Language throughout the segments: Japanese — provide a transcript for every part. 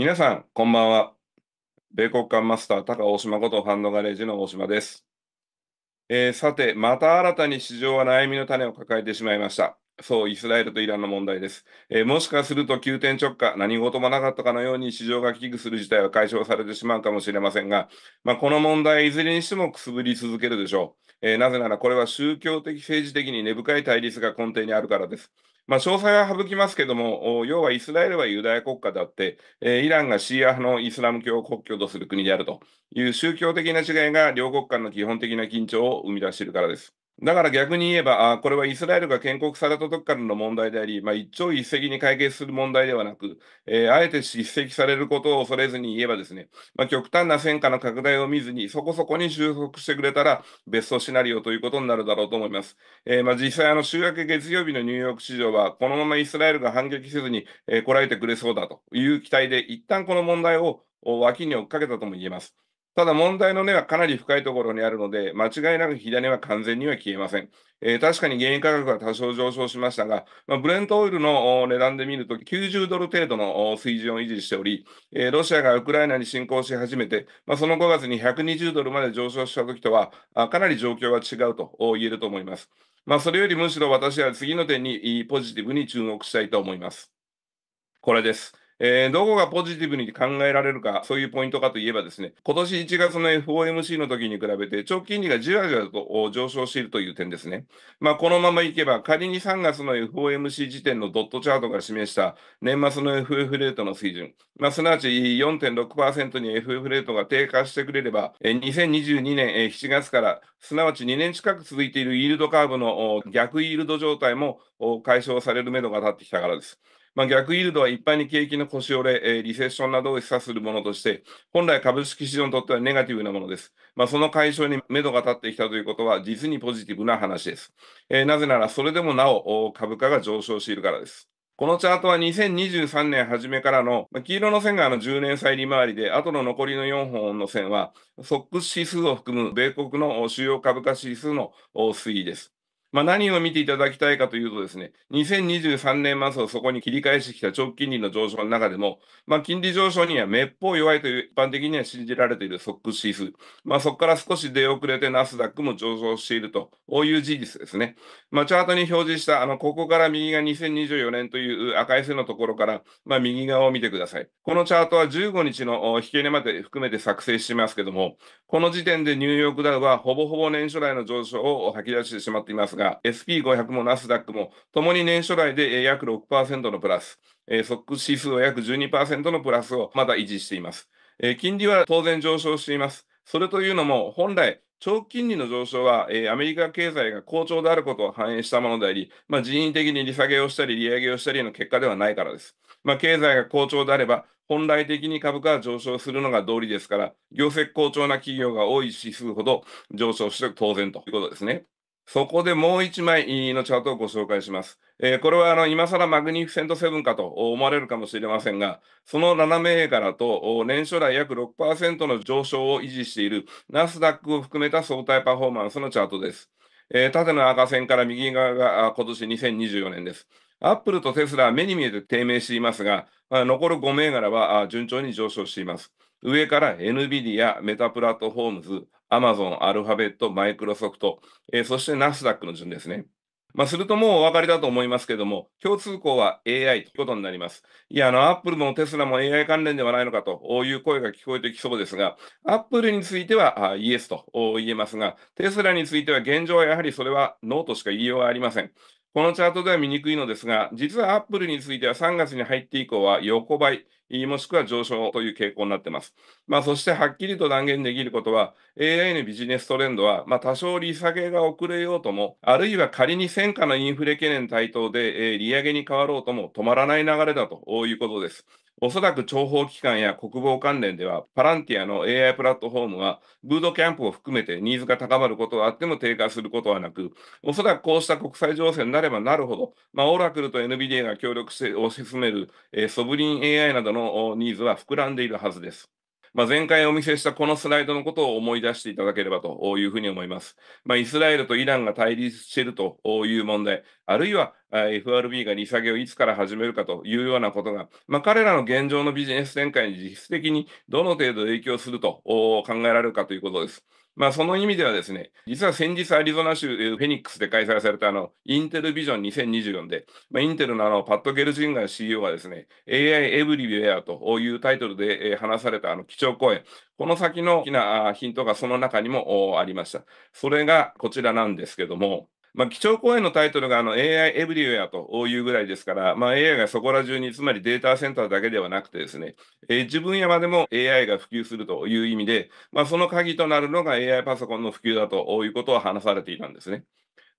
皆さん、こんばんは。米国艦マスター、高大島ことハンドガレージの大島です。えー、さて、また新たに市場は悩みの種を抱えてしまいました。そう、イスラエルとイランの問題です。えー、もしかすると急転直下、何事もなかったかのように市場が危惧する事態は解消されてしまうかもしれませんが、まあ、この問題、いずれにしてもくすぶり続けるでしょう。えー、なぜならこれは宗教的、政治的に根深い対立が根底にあるからです。まあ、詳細は省きますけども、要はイスラエルはユダヤ国家であって、イランがシーア派のイスラム教を国境とする国であるという宗教的な違いが両国間の基本的な緊張を生み出しているからです。だから逆に言えば、あこれはイスラエルが建国された時からの問題であり、まあ、一朝一夕に解決する問題ではなく、えー、あえて叱責されることを恐れずに言えばですね、まあ、極端な戦火の拡大を見ずに、そこそこに収束してくれたら、ベストシナリオということになるだろうと思います。えー、まあ、実際、あの週明け月曜日のニューヨーク市場は、このままイスラエルが反撃せずに、えー、こらえてくれそうだという期待で、一旦この問題を脇に追っかけたとも言えます。ただ問題の根はかなり深いところにあるので、間違いなく火種は完全には消えません。えー、確かに原油価格は多少上昇しましたが、まあ、ブレントオイルの値段で見ると90ドル程度の水準を維持しており、えー、ロシアがウクライナに侵攻し始めて、まあ、その5月に120ドルまで上昇したときとはかなり状況が違うと言えると思います。まあ、それよりむしろ私は次の点にポジティブに注目したいと思います。これです。えー、どこがポジティブに考えられるか、そういうポイントかといえばですね、今年1月の FOMC の時に比べて、長期金利がじわじわと上昇しているという点ですね。まあ、このままいけば、仮に3月の FOMC 時点のドットチャートが示した年末の FF レートの水準、まあ、すなわち4.6%に FF レートが低下してくれれば、2022年7月から、すなわち2年近く続いているイールドカーブの逆イールド状態も解消される目処が立ってきたからです。まあ、逆イールドは一般に景気の腰折れ、えー、リセッションなどを示唆するものとして、本来株式市場にとってはネガティブなものです。まあ、その解消に目処が立ってきたということは、実にポジティブな話です。えー、なぜなら、それでもなお株価が上昇しているからです。このチャートは2023年初めからの、まあ、黄色の線があの10年債利回りで、後の残りの4本の線は、ソックス指数を含む米国の主要株価指数の推移です。まあ、何を見ていただきたいかというとですね、2023年末をそこに切り返してきた長期金利の上昇の中でも、まあ、金利上昇にはめっぽう弱いという一般的には信じられているソック指数、まあ、そこから少し出遅れてナスダックも上昇しているという事実ですね。まあ、チャートに表示したあのここから右が2024年という赤い線のところから、まあ、右側を見てください。このチャートは15日の引け値まで含めて作成してますけども、この時点でニューヨークダウはほぼほぼ年初来の上昇を吐き出してしまっていますが、SP500 もナスダックも、ともに年初来で約6%のプラス、ソック指数は約12%のプラスをまだ維持しています。金利は当然上昇しています。それというのも、本来、長期金利の上昇は、えアメリカ経済が好調であることを反映したものであり、まあ、人為的に利下げをしたり、利上げをしたりの結果ではないからです。まあ、経済が好調であれば、本来的に株価は上昇するのが道理ですから、業績好調な企業が多い指数ほど上昇して当然ということですね。そこでもう一枚のチャートをご紹介します。えー、これはあの今更マグニフィセントセブンかと思われるかもしれませんが、その7銘柄と年初来約6%の上昇を維持しているナスダックを含めた相対パフォーマンスのチャートです。えー、縦の赤線から右側が今年2024年です。アップルとテスラは目に見えて低迷していますが、まあ、残る5銘柄は順調に上昇しています。上から NVIDIA、メタプラットフォームズ、アマゾン、アルファベット、マイクロソフト、えー、そしてナスダックの順ですね。まあ、するともうお分かりだと思いますけれども、共通項は AI ということになります。いや、あの、アップルもテスラも AI 関連ではないのかという声が聞こえてきそうですが、アップルについてはイエスと言えますが、テスラについては現状はやはりそれはノーとしか言いようがありません。このチャートでは見にくいのですが、実はアップルについては3月に入って以降は横ばい、もしくは上昇という傾向になっています。まあ、そしてはっきりと断言できることは、AI のビジネストレンドは、まあ、多少利下げが遅れようとも、あるいは仮に戦火のインフレ懸念対等で、えー、利上げに変わろうとも止まらない流れだということです。おそらく諜報機関や国防関連では、パランティアの AI プラットフォームは、ブードキャンプを含めてニーズが高まることはあっても低下することはなく、おそらくこうした国際情勢になればなるほど、まあ、オラクルと NVIDIA が協力して推し進める、えー、ソブリン AI などのニーズは膨らんでいるはずです。まあ、前回お見せしたこのスライドのことを思い出していただければというふうに思います。まあ、イスラエルとイランが対立しているという問題、あるいは FRB が利下げをいつから始めるかというようなことが、まあ、彼らの現状のビジネス展開に実質的にどの程度影響すると考えられるかということです。まあ、その意味ではですね、実は先日アリゾナ州フェニックスで開催されたあのインテルビジョン2024で、まあ、インテルのあのパッド・ゲルジンガー CEO がですね、AI エブリウェアというタイトルで話されたあの基調講演、この先の大きなヒントがその中にもありました。それがこちらなんですけども、まあ、基調講演のタイトルがあの AI エブリウェアというぐらいですから、まあ、AI がそこら中に、つまりデータセンターだけではなくてですね、えー、自分やまでも AI が普及するという意味で、まあ、その鍵となるのが AI パソコンの普及だということを話されていたんですね。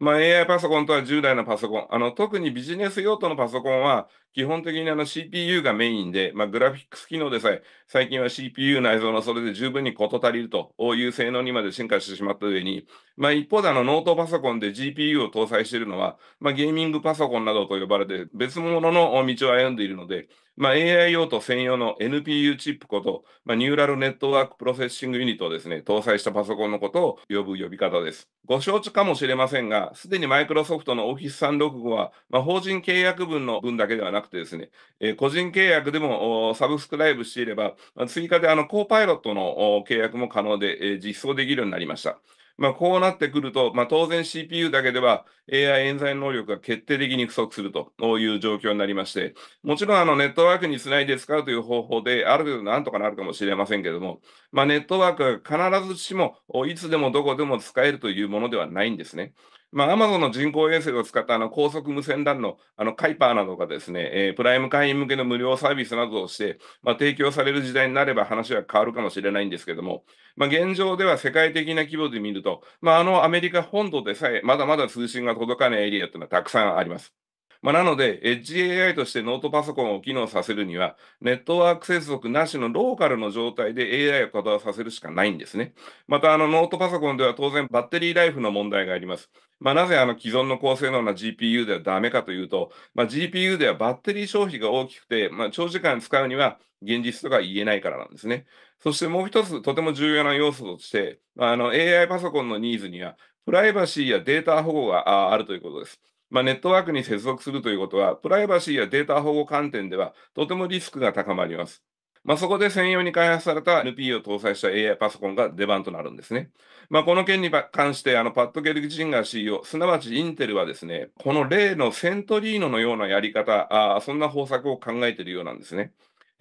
まあ、AI パソコンとは従来のパソコン、あの特にビジネス用途のパソコンは、基本的にあの CPU がメインで、まあ、グラフィックス機能でさえ、最近は CPU 内蔵のそれで十分に事足りるという性能にまで進化してしまった上に、まあ、一方であのノートパソコンで GPU を搭載しているのは、まあ、ゲーミングパソコンなどと呼ばれて、別物の道を歩んでいるので、まあ、AI 用途専用の NPU チップこと、まあ、ニューラルネットワークプロセッシングユニットをですね、搭載したパソコンのことを呼ぶ呼び方です。ご承知かもしれませんが、すでにマイクロソフトの Office365 は、まあ、法人契約分の分だけではなくてですね、えー、個人契約でもサブスクライブしていれば、追加であのコーパイロットの契約も可能で、えー、実装できるようになりました。まあ、こうなってくると、まあ、当然 CPU だけでは AI 演算能力が決定的に不足するという状況になりまして、もちろんあのネットワークにつないで使うという方法で、ある程度なんとかなるかもしれませんけども、まあ、ネットワークが必ずしもいつでもどこでも使えるというものではないんですね。まあ、アマゾンの人工衛星を使ったあの高速無線 LAN のあのカイパーなどがですね、えー、プライム会員向けの無料サービスなどをして、まあ、提供される時代になれば話は変わるかもしれないんですけども、まあ、現状では世界的な規模で見ると、まあ、あのアメリカ本土でさえまだまだ通信が届かないエリアというのはたくさんあります。まあ、なので、エッジ AI としてノートパソコンを機能させるには、ネットワーク接続なしのローカルの状態で AI を稼働させるしかないんですね。また、あのノートパソコンでは当然バッテリーライフの問題があります。まあ、なぜあの既存の高性能な GPU ではダメかというと、まあ、GPU ではバッテリー消費が大きくて、まあ、長時間使うには現実とか言えないからなんですね。そしてもう一つとても重要な要素として、あの AI パソコンのニーズにはプライバシーやデータ保護があるということです。まあ、ネットワークに接続するということは、プライバシーやデータ保護観点ではとてもリスクが高まります。まあ、そこで専用に開発された NP を搭載した AI パソコンが出番となるんですね。まあ、この件に関して、あのパッド・ゲルジンガー CEO、すなわちインテルはですね、この例のセントリーノのようなやり方、あそんな方策を考えているようなんですね。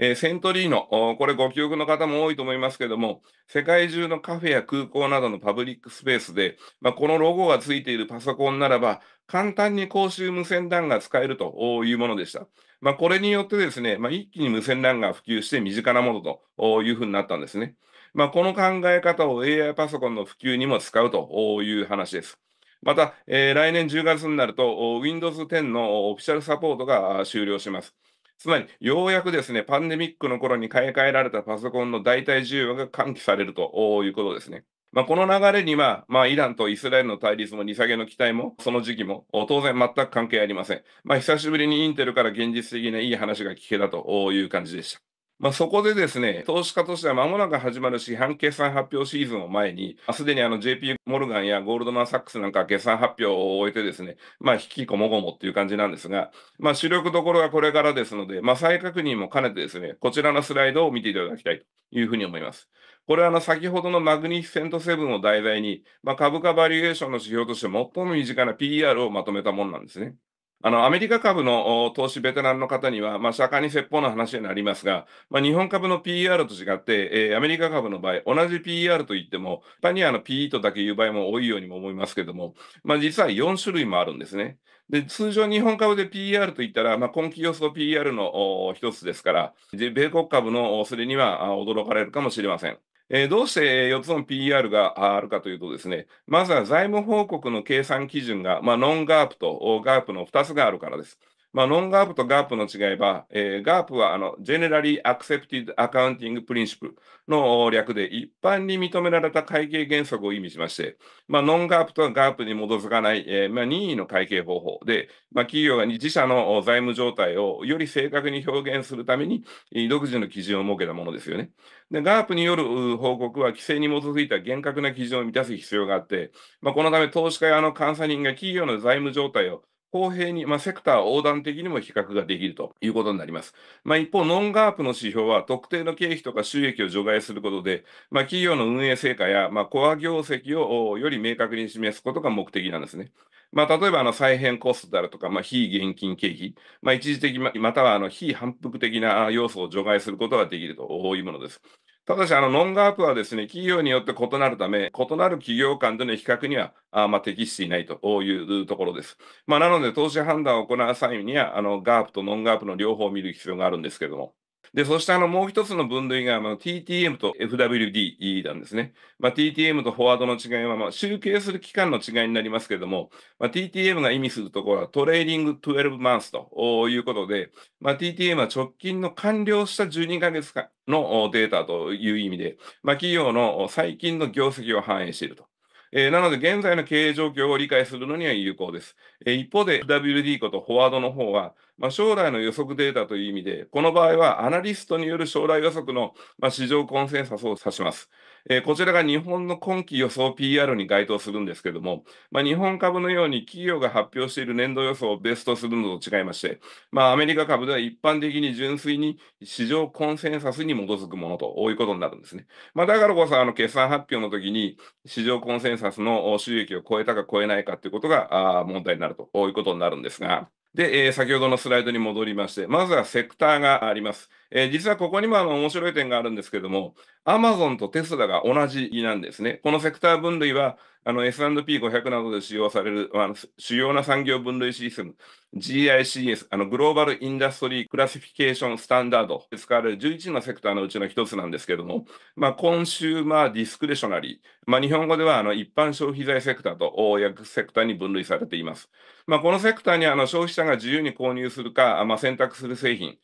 えー、セントリーノ、これご記憶の方も多いと思いますけれども、世界中のカフェや空港などのパブリックスペースで、まあ、このロゴがついているパソコンならば、簡単に公衆無線 LAN が使えるというものでした。まあ、これによってですね、まあ、一気に無線 LAN が普及して身近なものというふうになったんですね。まあ、この考え方を AI パソコンの普及にも使うという話です。また、えー、来年10月になると Windows 10のオフィシャルサポートが終了します。つまり、ようやくですね、パンデミックの頃に買い替えられたパソコンの代替需要が喚起されるということですね。まあ、この流れには、まあ、イランとイスラエルの対立も利下げの期待も、その時期も当然全く関係ありません。まあ、久しぶりにインテルから現実的ないい話が聞けたという感じでした。まあ、そこでですね、投資家としては間もなく始まる市販決算発表シーズンを前に、すでにあの JP モルガンやゴールドマン・サックスなんか決算発表を終えてですね、まあ、引きこもごもっていう感じなんですが、まあ、主力どころがこれからですので、まあ、再確認も兼ねてですね、こちらのスライドを見ていただきたいというふうに思います。これはあの先ほどのマグニフィセントセブンを題材に、まあ、株価バリエーションの指標として最も身近な PR をまとめたものなんですね。あのアメリカ株の投資ベテランの方には、まあ、釈迦に説法の話になりますが、まあ、日本株の PER と違って、えー、アメリカ株の場合、同じ PER といっても、パニにの PE とだけ言う場合も多いようにも思いますけども、まあ、実は4種類もあるんですね。で通常、日本株で PER と言ったら、まあ、今期予想 PER の一つですから、米国株のそれには驚かれるかもしれません。えー、どうして4つの p r があるかというとですね、まずは財務報告の計算基準が、まあ、ノンガープとガープの2つがあるからです。まあ、ノンガープとガープの違いは、えー、ガープはあの Generally Accepted Accounting Principle の略で一般に認められた会計原則を意味しまして、まあ、ノンガープとガープに基づかない、えーまあ、任意の会計方法で、まあ、企業が自社の財務状態をより正確に表現するために独自の基準を設けたものですよね。で、ガープによる報告は規制に基づいた厳格な基準を満たす必要があって、まあ、このため投資家やあの監査人が企業の財務状態を公平に、まあ、セクター横断的にも比較ができるということになります。まあ、一方、ノンガープの指標は、特定の経費とか収益を除外することで、まあ、企業の運営成果や、まあ、コア業績をより明確に示すことが目的なんですね。まあ、例えばあの再編コストであるとか、まあ、非現金経費、まあ、一時的またはあの非反復的な要素を除外することができるというものです。ただし、あの、ノンガープはですね、企業によって異なるため、異なる企業間での比較には、あまあ、適していないというところです。まあ、なので、投資判断を行う際には、あの、ガープとノンガープの両方を見る必要があるんですけれども、で、そしてあのもう一つの分類が、まあ、TTM と FWD なんですね。まあ、TTM とフォワードの違いは、まあ、集計する期間の違いになりますけれども、まあ、TTM が意味するところはトレーディング12マンスということで、まあ、TTM は直近の完了した12ヶ月間のデータという意味で、まあ、企業の最近の業績を反映していると。えー、なので、現在の経営状況を理解するのには有効です。えー、一方で、WD ことフォワードの方は、まあ、将来の予測データという意味で、この場合はアナリストによる将来予測の、まあ、市場コンセンサスを指します。えー、こちらが日本の今期予想 PR に該当するんですけども、まあ、日本株のように企業が発表している年度予想をベストするのと違いまして、まあ、アメリカ株では一般的に純粋に市場コンセンサスに基づくものと多いことになるんですね。まあ、だからこそ、あの決算発表の時に市場コンセンサスの収益を超えたか超えないかということがあ問題になるということになるんですが、で、えー、先ほどのスライドに戻りまして、まずはセクターがあります。えー、実はここにもあの面白い点があるんですけども、アマゾンとテスラが同じなんですね。このセクター分類は、S&P500 などで使用されるあの主要な産業分類システム、GICS、あのグローバル・インダストリー・クラシフィケーション・スタンダードで使われる11のセクターのうちの1つなんですけども、まあ、コンシューマー・ディスクレショナリー、まあ、日本語ではあの一般消費財セクターと約セクターに分類されています。まあ、このセクターにあの消費者が自由に購入するか、まあ、選択する製品、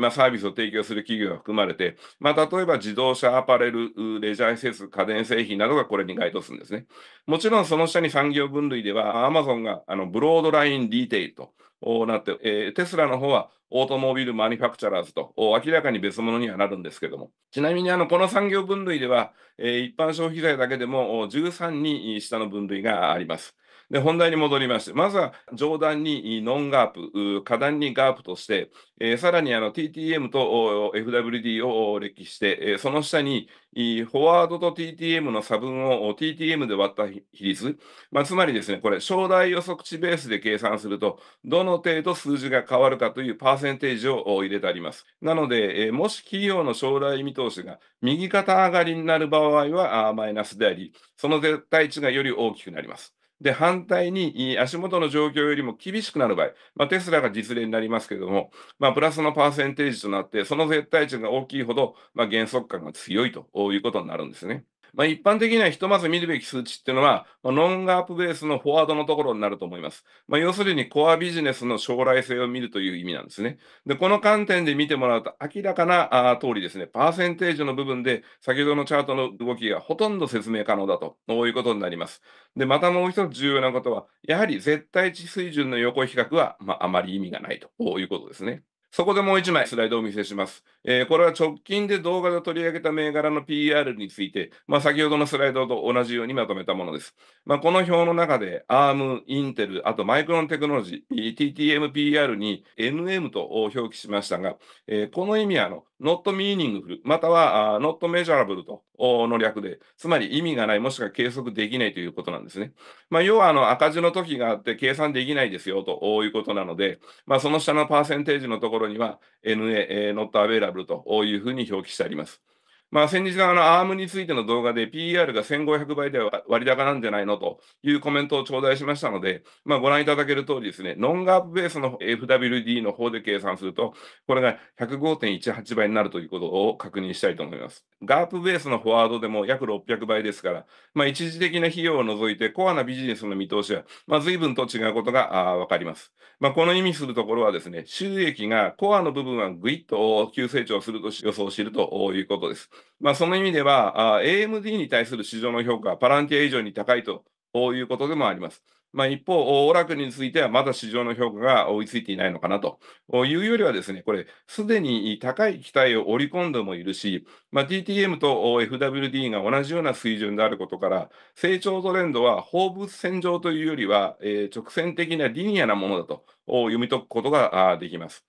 まあ、サービスを提提供する企業が含まれて、まあ、例えば自動車、アパレル、レジャー施設、家電製品などがこれに該当するんですね。もちろんその下に産業分類では、アマゾンがあのブロードラインリテイルとなって、えー、テスラの方はオートモービルマニファクチャラーズと明らかに別物にはなるんですけども、ちなみにあのこの産業分類では、えー、一般消費税だけでも13に下の分類があります。で、本題に戻りまして、まずは上段にノンガープ、下段にガープとして、えー、さらにあの TTM と FWD を歴して、えその下にフォワードと TTM の差分を TTM で割った比率、まあ、つまりですね、これ、将来予測値ベースで計算すると、どの程度数字が変わるかというパーセンテージを入れてあります。なので、えもし企業の将来見通しが右肩上がりになる場合はマイナスであり、その絶対値がより大きくなります。で、反対に足元の状況よりも厳しくなる場合、まあ、テスラが実例になりますけれども、まあ、プラスのパーセンテージとなって、その絶対値が大きいほど、まあ、減速感が強いということになるんですね。まあ、一般的にはひとまず見るべき数値っていうのは、まあ、ノンガープベースのフォワードのところになると思います。まあ、要するにコアビジネスの将来性を見るという意味なんですね。で、この観点で見てもらうと明らかなあ通りですね、パーセンテージの部分で先ほどのチャートの動きがほとんど説明可能だということになります。で、またもう一つ重要なことは、やはり絶対値水準の横比較は、まあ、あまり意味がないということですね。そこでもう一枚スライドをお見せします。えー、これは直近で動画で取り上げた銘柄の PR について、まあ、先ほどのスライドと同じようにまとめたものです。まあ、この表の中で ARM、インテル、あとマイクロンテクノロジー、TTMPR に NM と表記しましたが、えー、この意味はあの not meaningful または not measurable との略で、つまり意味がない、もしくは計測できないということなんですね。まあ、要はあの赤字の時があって計算できないですよということなので、まあ、その下のパーセンテージのところには NA、not available というふうに表記してあります。まあ、先日のあのアームについての動画で PR が1500倍では割高なんじゃないのというコメントを頂戴しましたので、まあ、ご覧いただける通りですね、ノンガープベースの FWD の方で計算すると、これが105.18倍になるということを確認したいと思います。ガープベースのフォワードでも約600倍ですから、まあ、一時的な費用を除いてコアなビジネスの見通しは、まあ、随分と違うことがわかります。まあ、この意味するところはですね、収益がコアの部分はぐいっと急成長すると予想しているということです。まあ、その意味では AMD に対する市場の評価はパランティア以上に高いということでもあります。まあ、一方、オラクルについてはまだ市場の評価が追いついていないのかなというよりはですね、これ、すでに高い期待を織り込んでもいるし、まあ、TTM と FWD が同じような水準であることから、成長トレンドは放物線上というよりは、えー、直線的なリニアなものだと読み解くことができます。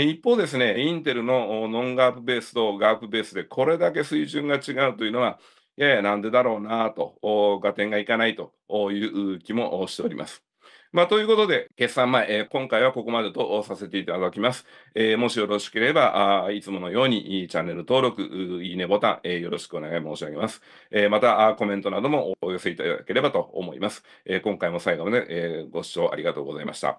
一方ですね、インテルのノンガープベースとガープベースでこれだけ水準が違うというのは、いややなんでだろうなと、合点がいかないという気もしております。まあ、ということで、決算前、えー、今回はここまでとさせていただきます。えー、もしよろしければあ、いつものようにチャンネル登録、いいねボタン、えー、よろしくお願い申し上げます。えまたコメントなどもお寄せいただければと思います。え今回も最後まで、えご視聴ありがとうございました。